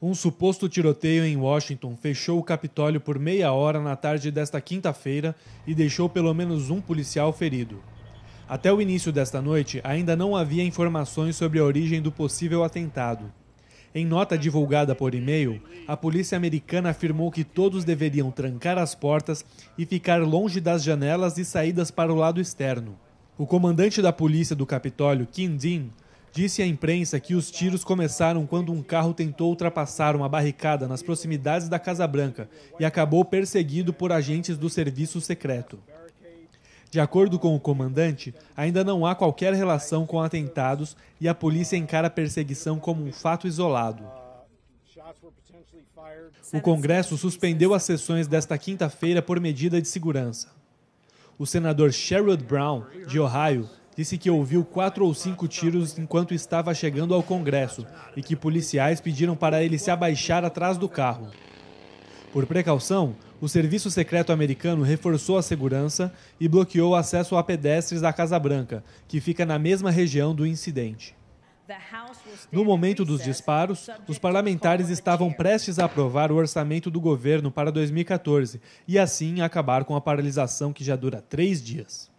Um suposto tiroteio em Washington fechou o Capitólio por meia hora na tarde desta quinta-feira e deixou pelo menos um policial ferido. Até o início desta noite, ainda não havia informações sobre a origem do possível atentado. Em nota divulgada por e-mail, a polícia americana afirmou que todos deveriam trancar as portas e ficar longe das janelas e saídas para o lado externo. O comandante da polícia do Capitólio, Kim Din, disse à imprensa que os tiros começaram quando um carro tentou ultrapassar uma barricada nas proximidades da Casa Branca e acabou perseguido por agentes do serviço secreto. De acordo com o comandante, ainda não há qualquer relação com atentados e a polícia encara a perseguição como um fato isolado. O Congresso suspendeu as sessões desta quinta-feira por medida de segurança. O senador Sherrod Brown, de Ohio, disse que ouviu quatro ou cinco tiros enquanto estava chegando ao Congresso e que policiais pediram para ele se abaixar atrás do carro. Por precaução, o Serviço Secreto Americano reforçou a segurança e bloqueou o acesso a pedestres da Casa Branca, que fica na mesma região do incidente. No momento dos disparos, os parlamentares estavam prestes a aprovar o orçamento do governo para 2014 e assim acabar com a paralisação que já dura três dias.